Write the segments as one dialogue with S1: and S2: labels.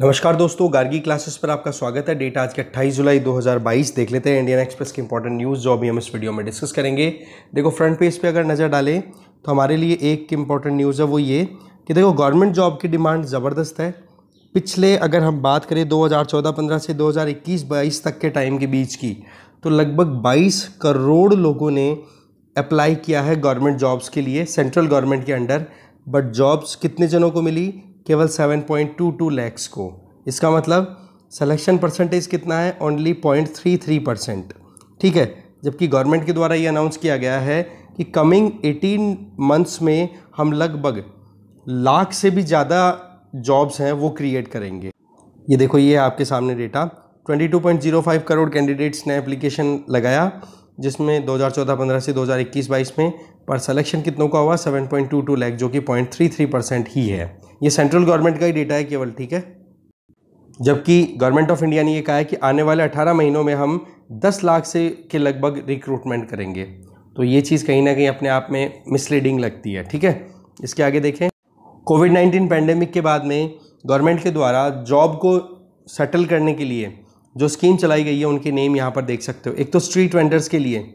S1: नमस्कार दोस्तों गार्गी क्लासेस पर आपका स्वागत है डेट आज के 28 जुलाई 2022 देख लेते हैं इंडियन एक्सप्रेस की इंपॉर्टेंट न्यूज़ जो अभी हम इस वीडियो में डिस्कस करेंगे देखो फ्रंट पेज पे अगर नज़र डालें तो हमारे लिए एक इंपॉर्टेंट न्यूज़ है वो ये कि देखो गवर्नमेंट जॉब की डिमांड ज़बरदस्त है पिछले अगर हम बात करें दो हज़ार से दो हज़ार तक के टाइम के बीच की तो लगभग बाईस करोड़ लोगों ने अप्लाई किया है गवर्नमेंट जॉब्स के लिए सेंट्रल गवर्नमेंट के अंडर बट जॉब्स कितने जनों को मिली केवल 7.22 लैक्स को इसका मतलब सिलेक्शन परसेंटेज कितना है only point three three percent ठीक है जबकि गवर्नमेंट के द्वारा ये अनाउंस किया गया है कि कमिंग 18 मंथ्स में हम लगभग लाख से भी ज़्यादा जॉब्स हैं वो क्रिएट करेंगे ये देखो ये आपके सामने डेटा 22.05 करोड़ कैंडिडेट्स ने एप्लीकेशन लगाया जिसमें 2014-15 से 2021-22 में पर सिलेक्शन कितनों का हुआ 7.22 लाख जो कि 0.33 परसेंट ही है ये सेंट्रल गवर्नमेंट का ही डेटा है केवल ठीक है जबकि गवर्नमेंट ऑफ इंडिया ने ये कहा है कि आने वाले 18 महीनों में हम 10 लाख से के लगभग रिक्रूटमेंट करेंगे तो ये चीज़ कहीं ना कहीं अपने आप में मिसलीडिंग लगती है ठीक है इसके आगे देखें कोविड नाइन्टीन पैंडेमिक के बाद में गवर्नमेंट के द्वारा जॉब को सेटल करने के लिए जो स्कीम चलाई गई है उनके नेम यहाँ पर देख सकते हो एक तो स्ट्रीट वेंडर्स के लिए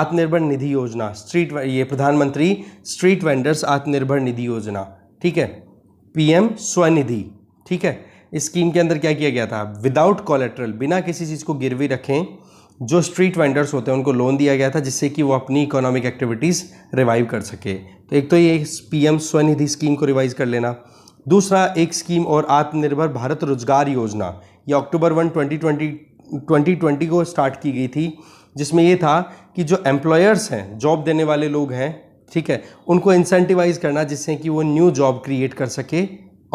S1: आत्मनिर्भर निधि योजना स्ट्रीट ये प्रधानमंत्री स्ट्रीट वेंडर्स आत्मनिर्भर निधि योजना ठीक है पीएम स्वनिधि ठीक है इस स्कीम के अंदर क्या किया गया था विदाउट कोलेट्रल बिना किसी चीज़ को गिरवी रखें जो स्ट्रीट वेंडर्स होते हैं उनको लोन दिया गया था जिससे कि वो अपनी इकोनॉमिक एक्टिविटीज़ रिवाइव कर सके तो एक तो ये पीएम स्वनिधि स्कीम को रिवाइज कर लेना दूसरा एक स्कीम और आत्मनिर्भर भारत रोजगार योजना ये October one twenty twenty twenty twenty को स्टार्ट की गई थी जिसमें ये था कि जो एम्प्लॉयर्स हैं जॉब देने वाले लोग हैं ठीक है उनको इंसेंटिवाइज़ करना जिससे कि वो न्यू जॉब क्रिएट कर सके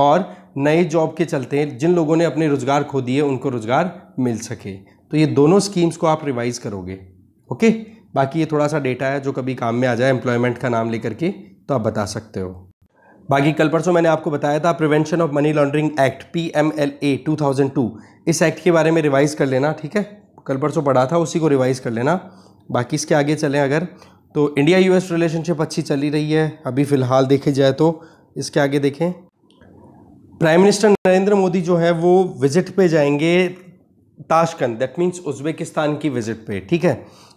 S1: और नए जॉब के चलते जिन लोगों ने अपने रोज़गार खो दिए उनको रोज़गार मिल सके तो ये दोनों स्कीम्स को आप रिवाइज़ करोगे ओके बाकी ये थोड़ा सा डेटा है जो कभी काम में आ जाए एम्प्लॉयमेंट का नाम लेकर के तो आप बता सकते हो बाकी कल परसों मैंने आपको बताया था prevention of money laundering act P M L A two thousand two इस एक्ट के बारे में रिवाइज़ कर लेना ठीक है कल परसों पढ़ा था उसी को रिवाइज़ कर लेना बाकी इसके आगे चलें अगर तो इंडिया यूएस रिलेशनशिप अच्छी चली रही है अभी फ़िलहाल देखी जाए तो इसके आगे देखें प्राइम मिनिस्टर नरेंद्र मोदी जो है वो विजिट पे जाएंगे ताशकंद दैट मीन्स उज्बेकिस्तान की विजिट पे ठीक है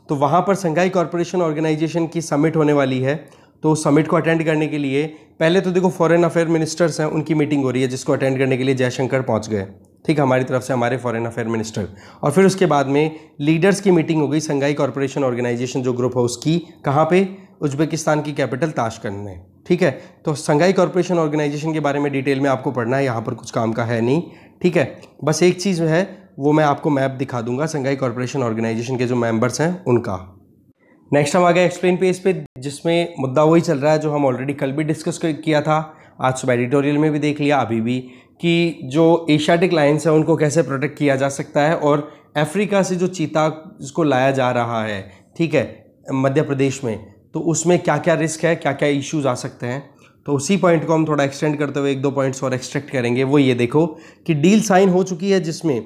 S1: तो वहाँ पर संघाई कॉरपोरेशन ऑर्गेनाइजेशन की समिट होने वाली है तो समिट को अटेंड करने के लिए पहले तो देखो फॉरेन अफेयर मिनिस्टर्स हैं उनकी मीटिंग हो रही है जिसको अटेंड करने के लिए जयशंकर पहुँच गए ठीक हमारी तरफ से हमारे फॉरेन अफेयर मिनिस्टर और फिर उसके बाद में लीडर्स की मीटिंग हो गई संघाई कॉरपोरेशन ऑर्गेनाइजेशन जो ग्रुप है उसकी कहाँ पे उज्बेकिस्तान की कैपिटल ताशकंद में ठीक है तो संघाई कॉरपोरेशन ऑर्गेनाइजेशन के बारे में डिटेल में आपको पढ़ना है यहाँ पर कुछ काम का है नहीं ठीक है बस एक चीज़ है वो मैं आपको मैप दिखा दूंगा संघाई कॉरपोरेशन ऑर्गेनाइजेशन के जो मेंबर्स हैं उनका नेक्स्ट हम आ गए एक्सप्लेन पेज पे जिसमें मुद्दा वही चल रहा है जो हम ऑलरेडी कल भी डिस्कस किया था आज सुबह एडिटोरियल में भी देख लिया अभी भी कि जो एशियाटिक लाइन्स हैं उनको कैसे प्रोटेक्ट किया जा सकता है और अफ्रीका से जो चीता इसको लाया जा रहा है ठीक है मध्य प्रदेश में तो उसमें क्या क्या रिस्क है क्या क्या इश्यूज आ सकते हैं तो उसी पॉइंट को हम थोड़ा एक्सटेंड करते हुए एक दो पॉइंट्स और एक्सट्रैक्ट करेंगे वो ये देखो कि डील साइन हो चुकी है जिसमें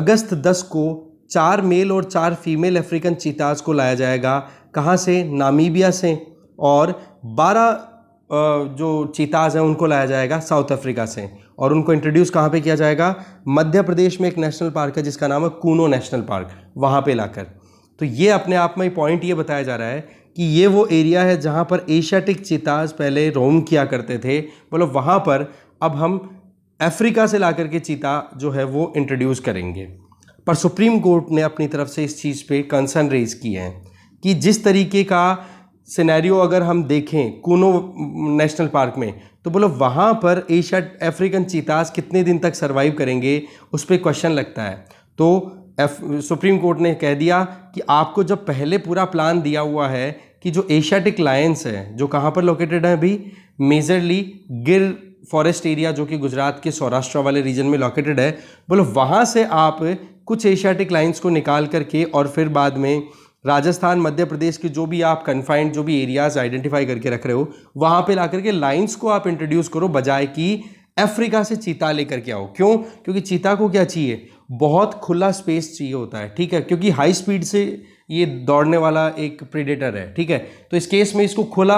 S1: अगस्त दस को चार मेल और चार फीमेल अफ्रीकन चीताज को लाया जाएगा कहाँ से नामीबिया से और बारह जो चीताज हैं उनको लाया जाएगा साउथ अफ्रीका से और उनको इंट्रोड्यूस कहाँ पे किया जाएगा मध्य प्रदेश में एक नेशनल पार्क है जिसका नाम है कूनो नेशनल पार्क वहाँ पे लाकर तो ये अपने आप में पॉइंट ये बताया जा रहा है कि ये वो एरिया है जहाँ पर एशियाटिक चीताज पहले रोम किया करते थे मतलब वहाँ पर अब हम अफ्रीका से ला के चीता जो है वो इंट्रोड्यूस करेंगे पर सुप्रीम कोर्ट ने अपनी तरफ से इस चीज़ पे कंसर्न रेज किए हैं कि जिस तरीके का सिनेरियो अगर हम देखें कूनो नेशनल पार्क में तो बोलो वहाँ पर एशिया अफ्रीकन चीतास कितने दिन तक सर्वाइव करेंगे उस पर क्वेश्चन लगता है तो एफ सुप्रीम कोर्ट ने कह दिया कि आपको जब पहले पूरा प्लान दिया हुआ है कि जो एशियाटिक लायंस है जो कहाँ पर लोकेटेड है अभी मेजरली गिर फॉरेस्ट एरिया जो कि गुजरात के सौराष्ट्र वाले रीजन में लोकेटेड है बोलो वहाँ से आप कुछ एशियाटिक लाइन्स को निकाल करके और फिर बाद में राजस्थान मध्य प्रदेश के जो भी आप कन्फाइंड जो भी एरियाज आइडेंटिफाई करके रख रहे हो वहाँ पे ला करके लाइंस को आप इंट्रोड्यूस करो बजाय कि अफ्रीका से चीता लेकर के आओ क्यों क्योंकि चीता को क्या चाहिए बहुत खुला स्पेस चाहिए होता है ठीक है क्योंकि हाई स्पीड से ये दौड़ने वाला एक प्रेडेटर है ठीक है तो इस केस में इसको खुला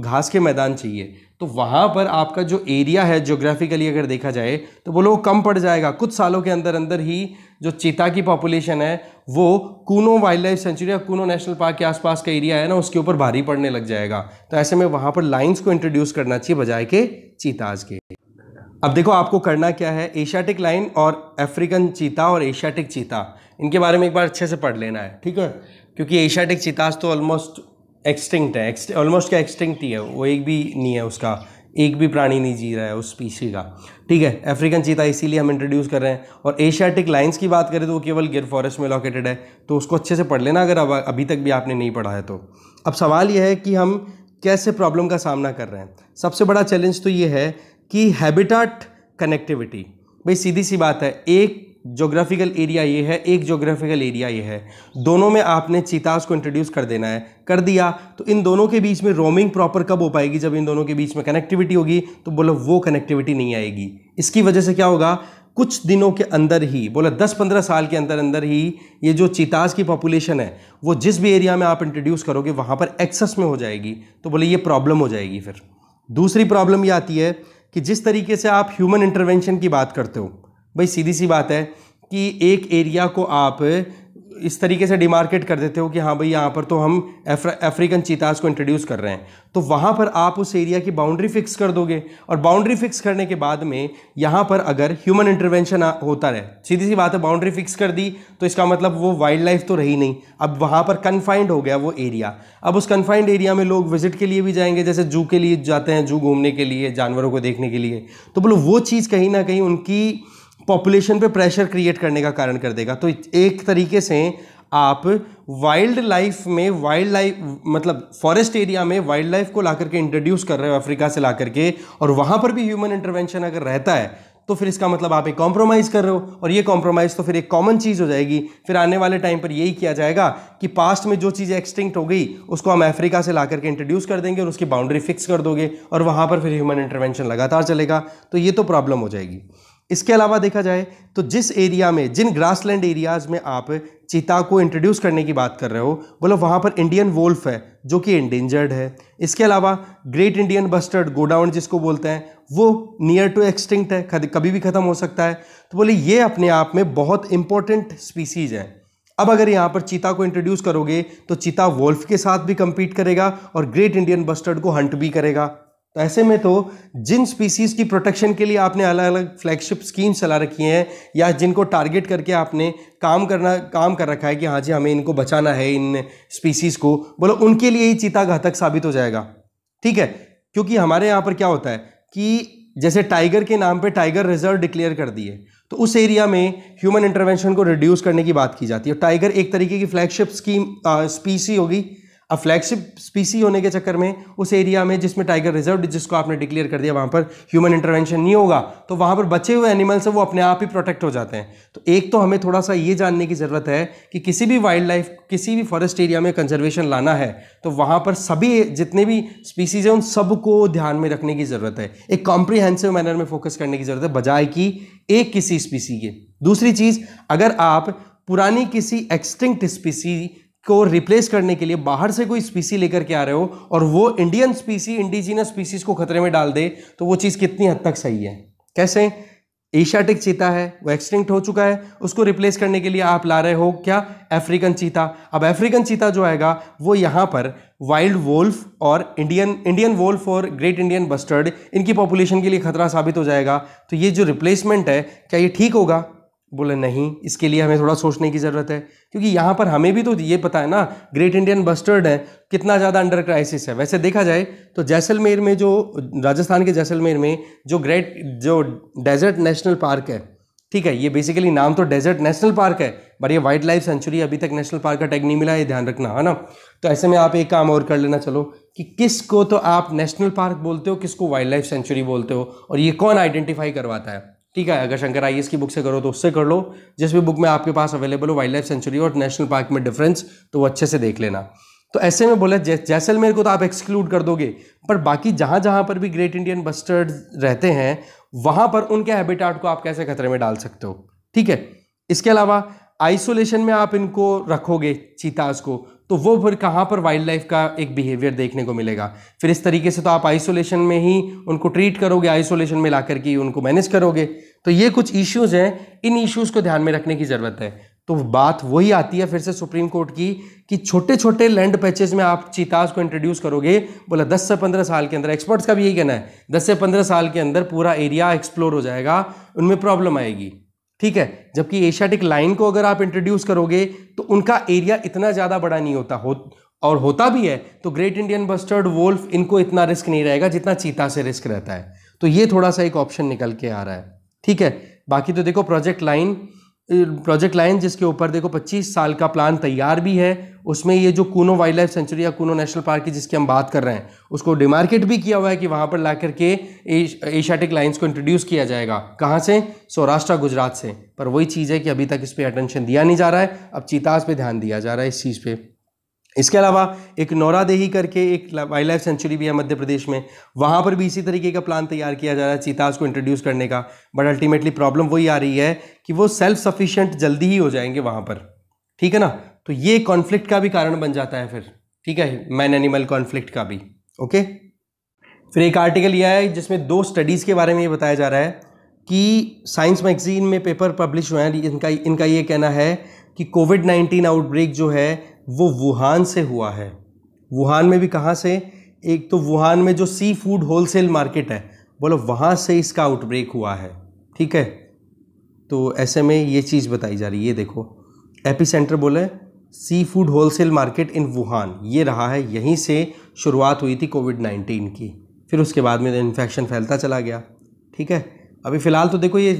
S1: घास के मैदान चाहिए तो वहाँ पर आपका जो एरिया है जोग्राफिकली अगर देखा जाए तो वो लोग कम पड़ जाएगा कुछ सालों के अंदर अंदर ही जो चीता की पॉपुलेशन है वो कूनो वाइल्ड लाइफ सेंचुरी या कूनो नेशनल पार्क के आसपास का एरिया है ना उसके ऊपर भारी पड़ने लग जाएगा तो ऐसे में वहाँ पर लाइन्स को इंट्रोड्यूस करना चाहिए बजाय के चीताज के अब देखो आपको करना क्या है एशियाटिक लाइन और अफ्रीकन चीता और एशियाटिक चीता इनके बारे में एक बार अच्छे से पढ़ लेना है ठीक है क्योंकि एशियाटिक चीताज तो ऑलमोस्ट एक्सटिंक्ट है ऑलमोस्ट क्या एक्सटिंक्ट ही है वो एक भी नहीं है उसका एक भी प्राणी नहीं जी रहा है उस स्पीशी का ठीक है अफ्रीकन चीता इसीलिए हम इंट्रोड्यूस कर रहे हैं और एशियाटिक लाइन्स की बात करें तो वो केवल गिर फॉरेस्ट में लोकेटेड है तो उसको अच्छे से पढ़ लेना अगर अब अभी तक भी आपने नहीं पढ़ा है तो अब सवाल यह है कि हम कैसे प्रॉब्लम का सामना कर रहे हैं सबसे बड़ा चैलेंज तो ये है कि हैबिटाट कनेक्टिविटी भाई सीधी सी बात है एक जोग्राफिकल एरिया ये है एक जोग्राफिकल एरिया ये है दोनों में आपने चीताज को इंट्रोड्यूस कर देना है कर दिया तो इन दोनों के बीच में रोमिंग प्रॉपर कब हो पाएगी जब इन दोनों के बीच में कनेक्टिविटी होगी तो बोलो वो कनेक्टिविटी नहीं आएगी इसकी वजह से क्या होगा कुछ दिनों के अंदर ही बोला दस पंद्रह साल के अंदर अंदर ही ये जो चिताज की पॉपुलेशन है वो जिस भी एरिया में आप इंट्रोड्यूस करोगे वहाँ पर एक्सेस में हो जाएगी तो बोले ये प्रॉब्लम हो जाएगी फिर दूसरी प्रॉब्लम ये आती है कि जिस तरीके से आप ह्यूमन इंटरवेंशन की बात करते हो भाई सीधी सी बात है कि एक एरिया को आप इस तरीके से डिमार्केट कर देते हो कि हाँ भाई यहाँ पर तो हम अफ्रीकन चीताज को इंट्रोड्यूस कर रहे हैं तो वहाँ पर आप उस एरिया की बाउंड्री फिक्स कर दोगे और बाउंड्री फिक्स करने के बाद में यहाँ पर अगर ह्यूमन इंटरवेंशन होता रहे सीधी सी बात है बाउंड्री फिक्स कर दी तो इसका मतलब वो वाइल्ड लाइफ तो रही नहीं अब वहाँ पर कन्फाइंड हो गया वो एरिया अब उस कन्फाइंड एरिया में लोग विजिट के लिए भी जाएंगे जैसे जू के लिए जाते हैं जू घूमने के लिए जानवरों को देखने के लिए तो बोलो वो चीज़ कहीं ना कहीं उनकी पॉपुलेशन पे प्रेशर क्रिएट करने का कारण कर देगा तो एक तरीके से आप वाइल्ड लाइफ में वाइल्ड लाइफ मतलब फॉरेस्ट एरिया में वाइल्ड लाइफ को ला करके इंट्रोड्यूस कर रहे हो अफ्रीका से ला करके और वहाँ पर भी ह्यूमन इंटरवेंशन अगर रहता है तो फिर इसका मतलब आप एक कॉम्प्रोमाइज़ कर रहे हो और ये कॉम्प्रोमाइज़ तो फिर एक कॉमन चीज़ हो जाएगी फिर आने वाले टाइम पर यही किया जाएगा कि पास्ट में जो चीज़ें एक्सटिंक्ट हो गई उसको हम अफ्रीका से ला करके इंट्रोड्यूस कर देंगे और उसकी बाउंड्री फिक्स कर दोगे और वहाँ पर फिर ह्यूमन इंटरवेंशन लगातार चलेगा तो ये तो प्रॉब्लम हो जाएगी इसके अलावा देखा जाए तो जिस एरिया में जिन ग्रासलैंड एरियाज़ में आप चीता को इंट्रोड्यूस करने की बात कर रहे हो बोलो वहाँ पर इंडियन वोल्फ है जो कि इंडेंजर्ड है इसके अलावा ग्रेट इंडियन बस्टर्ड गोडाउन जिसको बोलते हैं वो नियर टू एक्सटिंक्ट है कभी भी ख़त्म हो सकता है तो बोले ये अपने आप में बहुत इंपॉर्टेंट स्पीसीज़ है अब अगर यहाँ पर चीता को इंट्रोड्यूस करोगे तो चीता वोल्फ के साथ भी कम्पीट करेगा और ग्रेट इंडियन बस्टर्ड को हंट भी करेगा तो ऐसे में तो जिन स्पीसीज़ की प्रोटेक्शन के लिए आपने अलग अलग फ्लैगशिप स्कीम्स चला रखी हैं या जिनको टारगेट करके आपने काम करना काम कर रखा है कि हाँ जी हमें इनको बचाना है इन स्पीसीज़ को बोलो उनके लिए ही चीता घातक साबित हो जाएगा ठीक है क्योंकि हमारे यहाँ पर क्या होता है कि जैसे टाइगर के नाम पर टाइगर रिजर्व डिक्लेयर कर दिए तो उस एरिया में ह्यूमन इंटरवेंशन को रिड्यूस करने की बात की जाती है टाइगर एक तरीके की फ्लैगशिप स्कीम स्पीसी होगी अब फ्लैगशिप स्पीसी होने के चक्कर में उस एरिया में जिसमें टाइगर रिजर्व जिसको आपने डिक्लेयर कर दिया वहाँ पर ह्यूमन इंटरवेंशन नहीं होगा तो वहाँ पर बचे हुए एनिमल्स हैं वो अपने आप ही प्रोटेक्ट हो जाते हैं तो एक तो हमें थोड़ा सा ये जानने की ज़रूरत है कि किसी भी वाइल्ड लाइफ किसी भी फॉरेस्ट एरिया में कंजर्वेशन लाना है तो वहाँ पर सभी जितने भी स्पीसीज हैं उन सबको ध्यान में रखने की ज़रूरत है एक कॉम्प्रीहेंसिव मैनर में फोकस करने की ज़रूरत है बजाय कि एक किसी स्पीसी के दूसरी चीज़ अगर आप पुरानी किसी एक्सटिंक्ट स्पीसी को रिप्लेस करने के लिए बाहर से कोई स्पीसी लेकर के आ रहे हो और वो इंडियन स्पीसी इंडिजिनस स्पीसीज को खतरे में डाल दे तो वो चीज़ कितनी हद तक सही है कैसे एशियाटिक चीता है वो एक्सटिंक्ट हो चुका है उसको रिप्लेस करने के लिए आप ला रहे हो क्या अफ्रीकन चीता अब अफ्रीकन चीता जो आएगा वो यहाँ पर वाइल्ड वोल्फ और इंडियन इंडियन वोल्फ और ग्रेट इंडियन बस्टर्ड इनकी पॉपुलेशन के लिए खतरा साबित हो जाएगा तो ये जो रिप्लेसमेंट है क्या ये ठीक होगा बोले नहीं इसके लिए हमें थोड़ा सोचने की ज़रूरत है क्योंकि यहाँ पर हमें भी तो ये पता है ना ग्रेट इंडियन बस्टर्ड है कितना ज़्यादा अंडर क्राइसिस है वैसे देखा जाए तो जैसलमेर में जो राजस्थान के जैसलमेर में जो ग्रेट जो डेजर्ट नेशनल पार्क है ठीक है ये बेसिकली नाम तो डेजर्ट नेशनल पार्क है पर ये वाइल्ड लाइफ सेंचुरी अभी तक नेशनल पार्क का टैग नहीं मिला है ध्यान रखना है ना तो ऐसे में आप एक काम और कर लेना चलो कि किसको तो आप नेशनल पार्क बोलते हो किसको वाइल्ड लाइफ सेंचुरी बोलते हो और ये कौन आइडेंटिफाई करवाता है ठीक है अगर शंकर आई की बुक से करो तो उससे कर लो जिस भी बुक में आपके पास अवेलेबल हो वाइल्ड लाइफ सेंचुरी और नेशनल पार्क में डिफरेंस तो वो अच्छे से देख लेना तो ऐसे में बोला जै, जैसलमेर को तो आप एक्सक्लूड कर दोगे पर बाकी जहाँ जहाँ पर भी ग्रेट इंडियन बस्टर्ड रहते हैं वहाँ पर उनके हैबिटाट को आप कैसे खतरे में डाल सकते हो ठीक है इसके अलावा आइसोलेशन में आप इनको रखोगे चीताज को तो वो फिर कहाँ पर वाइल्ड लाइफ का एक बिहेवियर देखने को मिलेगा फिर इस तरीके से तो आप आइसोलेशन में ही उनको ट्रीट करोगे आइसोलेशन में ला करके उनको मैनेज करोगे तो ये कुछ इश्यूज़ हैं इन इश्यूज़ को ध्यान में रखने की ज़रूरत है तो बात वही आती है फिर से सुप्रीम कोर्ट की कि छोटे छोटे लैंड पैचेज में आप चीताज को इंट्रोड्यूस करोगे बोला दस से पंद्रह साल के अंदर एक्सपर्ट्स का भी यही कहना है दस से पंद्रह साल के अंदर पूरा एरिया एक्सप्लोर हो जाएगा उनमें प्रॉब्लम आएगी ठीक है जबकि एशियाटिक लाइन को अगर आप इंट्रोड्यूस करोगे तो उनका एरिया इतना ज़्यादा बड़ा नहीं होता हो और होता भी है तो ग्रेट इंडियन बस्टर्ड वोल्फ इनको इतना रिस्क नहीं रहेगा जितना चीता से रिस्क रहता है तो ये थोड़ा सा एक ऑप्शन निकल के आ रहा है ठीक है बाकी तो देखो प्रोजेक्ट लाइन प्रोजेक्ट लाइन जिसके ऊपर देखो 25 साल का प्लान तैयार भी है उसमें ये जो कूनो वाइल्ड लाइफ सेंचुरी या कूनो नेशनल पार्क की जिसकी हम बात कर रहे हैं उसको डिमार्केट भी किया हुआ है कि वहाँ पर ला करके एशियाटिक लाइन्स को इंट्रोड्यूस किया जाएगा कहाँ से सौराष्ट्र गुजरात से पर वही चीज़ है कि अभी तक इस पर अटेंशन दिया नहीं जा रहा है अब चीताज पर ध्यान दिया जा रहा है इस चीज़ पर इसके अलावा एक नौरादेही करके एक वाइल्ड लाइफ सेंचुरी भी है मध्य प्रदेश में वहाँ पर भी इसी तरीके का प्लान तैयार किया जा रहा है चीताज को इंट्रोड्यूस करने का बट अल्टीमेटली प्रॉब्लम वही आ रही है कि वो सेल्फ सफिशिएंट जल्दी ही हो जाएंगे वहाँ पर ठीक है ना तो ये कॉन्फ्लिक्ट का भी कारण बन जाता है फिर ठीक है मैन एनिमल कॉन्फ्लिक्ट का भी ओके फिर एक आर्टिकल यह है जिसमें दो स्टडीज़ के बारे में ये बताया जा रहा है कि साइंस मैगजीन में पेपर पब्लिश हुए हैं इनका इनका ये कहना है कि कोविड नाइन्टीन आउटब्रेक जो है वो वुहान से हुआ है वुहान में भी कहाँ से एक तो वुहान में जो सी फूड होलसेल मार्केट है बोलो वहाँ से इसका आउटब्रेक हुआ है ठीक है तो ऐसे में ये चीज़ बताई जा रही है ये देखो एपी सेंटर बोले seafood wholesale market in Wuhan ये रहा है यहीं से शुरुआत हुई थी कोविड नाइन्टीन की फिर उसके बाद में इन्फेक्शन फैलता चला गया ठीक है अभी फ़िलहाल तो देखो ये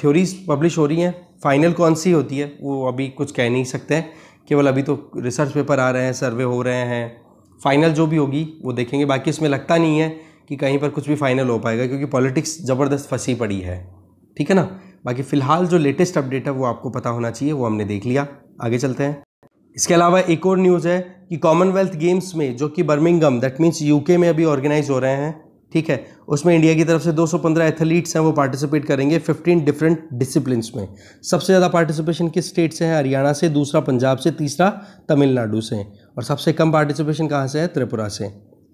S1: थ्योरीज पब्लिश हो रही हैं फाइनल कौन सी होती है वो अभी कुछ कह नहीं सकते हैं केवल अभी तो रिसर्च पेपर आ रहे हैं सर्वे हो रहे हैं फाइनल जो भी होगी वो देखेंगे बाकी इसमें लगता नहीं है कि कहीं पर कुछ भी फाइनल हो पाएगा क्योंकि पॉलिटिक्स ज़बरदस्त फंसी पड़ी है ठीक है ना बाकी फ़िलहाल जो लेटेस्ट अपडेट है वो आपको पता होना चाहिए वो हमने देख लिया आगे चलते हैं इसके अलावा एक और न्यूज़ है कि कॉमनवेल्थ गेम्स में जो कि बर्मिंगम दैट मीन्स यूके में अभी ऑर्गेनाइज हो रहे हैं ठीक है उसमें इंडिया की तरफ से 215 एथलीट्स हैं वो पार्टिसिपेट करेंगे 15 डिफरेंट डिसिप्लिन में सबसे ज़्यादा पार्टिसिपेशन किस स्टेट से है हरियाणा से दूसरा पंजाब से तीसरा तमिलनाडु से और सबसे कम पार्टिसिपेशन कहाँ से है त्रिपुरा से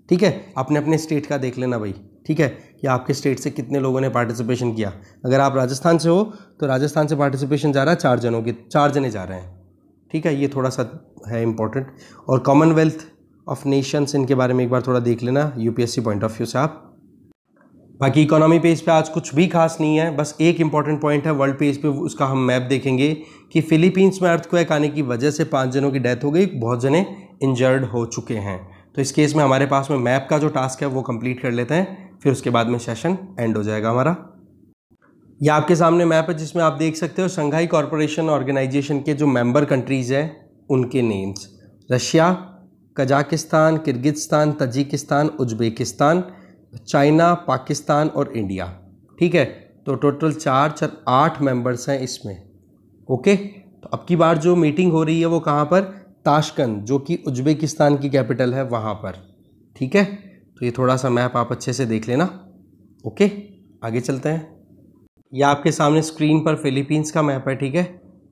S1: ठीक है अपने अपने स्टेट का देख लेना भाई ठीक है कि आपके स्टेट से कितने लोगों ने पार्टिसिपेशन किया अगर आप राजस्थान से हो तो राजस्थान से पार्टिसिपेशन जा रहा है चार जनों के चार जने जा रहे हैं ठीक है ये थोड़ा सा है इम्पोर्टेंट और कॉमनवेल्थ ऑफ नेशंस इनके बारे में एक बार थोड़ा देख लेना यूपीएससी पॉइंट ऑफ व्यू से आप बाकी इकोनॉमी पेज पे आज कुछ भी खास नहीं है बस एक इंपॉर्टेंट पॉइंट है वर्ल्ड पेज पे उसका हम मैप देखेंगे कि फिलीपींस में अर्थक्वेक आने की वजह से पाँच जनों की डेथ हो गई बहुत जने इंजर्ड हो चुके हैं तो इस केस में हमारे पास में मैप का जो टास्क है वो कंप्लीट कर लेते हैं फिर उसके बाद में सेशन एंड हो जाएगा हमारा यह आपके सामने मैप है जिसमें आप देख सकते हो शंघाई कॉरपोरेशन ऑर्गेनाइजेशन के जो मेंबर कंट्रीज़ हैं उनके names Russia Kazakhstan Kyrgyzstan Tajikistan Uzbekistan China Pakistan और इंडिया ठीक है तो टोटल चार चार आठ मेंबर्स हैं इसमें ओके तो अब की बार जो मीटिंग हो रही है वो कहाँ पर ताशकंद जो कि उज्बेकिस्तान की कैपिटल है वहाँ पर ठीक है तो ये थोड़ा सा मैप आप अच्छे से देख लेना ओके आगे चलते हैं यह आपके सामने स्क्रीन पर फिलीपींस का मैप है ठीक है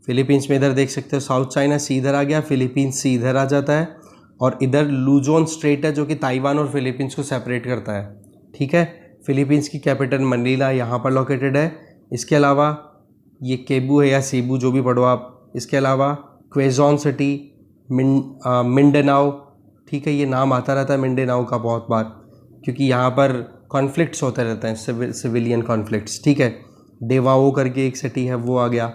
S1: फिलीपींस में इधर देख सकते हो साउथ चाइना सी इधर आ गया फिलीपींस सी इधर आ जाता है और इधर लूजोन स्ट्रेट है जो कि ताइवान और फिलीपींस को सेपरेट करता है ठीक है फिलीपींस की कैपिटल मनीला यहाँ पर लोकेटेड है इसके अलावा ये केबू है या सीबू जो भी पढ़ो आप इसके अलावा क्वेजॉन सिटी मिंडनाओ ठीक है ये नाम आता रहता है मिंडनाओ का बहुत बार क्योंकि यहाँ पर कॉन्फ्लिक्ट्स होते रहते हैं सिविल सिविलियन कॉन्फ्लिक्ट्स ठीक है डेवाओ करके एक सिटी है वो आ गया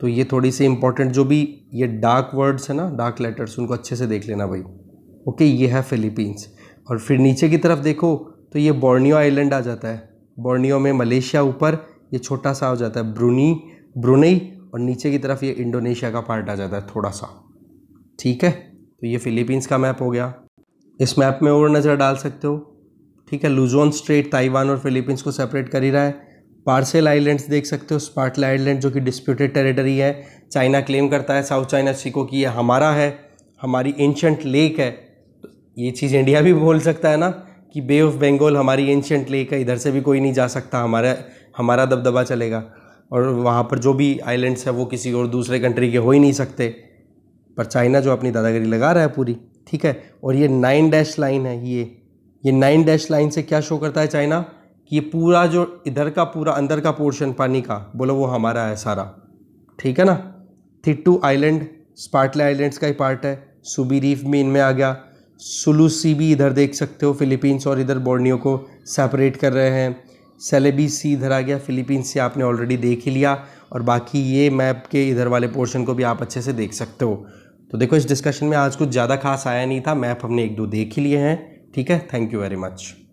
S1: तो ये थोड़ी सी इंपॉर्टेंट जो भी ये डार्क वर्ड्स है ना डार्क लेटर्स उनको अच्छे से देख लेना भाई ओके ये है फिलीपींस और फिर नीचे की तरफ देखो तो ये बोर्नियो आइलैंड आ जाता है बोर्नियो में मलेशिया ऊपर ये छोटा सा हो जाता है ब्रूनी ब्रुनई और नीचे की तरफ ये इंडोनेशिया का पार्ट आ जाता है थोड़ा सा ठीक है तो ये फ़िलीपींस का मैप हो गया इस मैप में और नज़र डाल सकते हो ठीक है लुजोन स्ट्रेट ताइवान और फिलीपींस को सेपरेट कर ही रहा है पार्सल आइलैंड्स देख सकते हो स्पार्टला आइलैंड जो कि डिस्प्यूटेड टेरिटरी है चाइना क्लेम करता है साउथ चाइना सी को कि ये हमारा है हमारी एंशंट लेक है ये चीज़ इंडिया भी बोल सकता है ना कि बे ऑफ बंगाल हमारी एंशियंट लेक है इधर से भी कोई नहीं जा सकता हमारा हमारा दबदबा चलेगा और वहाँ पर जो भी आइलैंड्स है वो किसी और दूसरे कंट्री के हो ही नहीं सकते पर चाइना जो अपनी दादागिरी लगा रहा है पूरी ठीक है और ये नाइन डैश लाइन है ये ये नाइन डैश लाइन से क्या शो करता है चाइना कि ये पूरा जो इधर का पूरा अंदर का पोर्शन पानी का बोलो वो हमारा है सारा ठीक है ना थिट्टू आइलैंड स्पार्टले आइलैंड्स का ही पार्ट है सुबी रीफ भी इनमें आ गया सुलूसी भी इधर देख सकते हो फिलीपींस और इधर बॉर्नियो को सेपरेट कर रहे हैं सेलेबी सी इधर आ गया फिलीपींस से आपने ऑलरेडी देख ही लिया और बाकी ये मैप के इधर वाले पोर्शन को भी आप अच्छे से देख सकते हो तो देखो इस डिस्कशन में आज कुछ ज़्यादा खास आया नहीं था मैप हमने एक दो देख ही लिए हैं ठीक है थैंक यू वेरी मच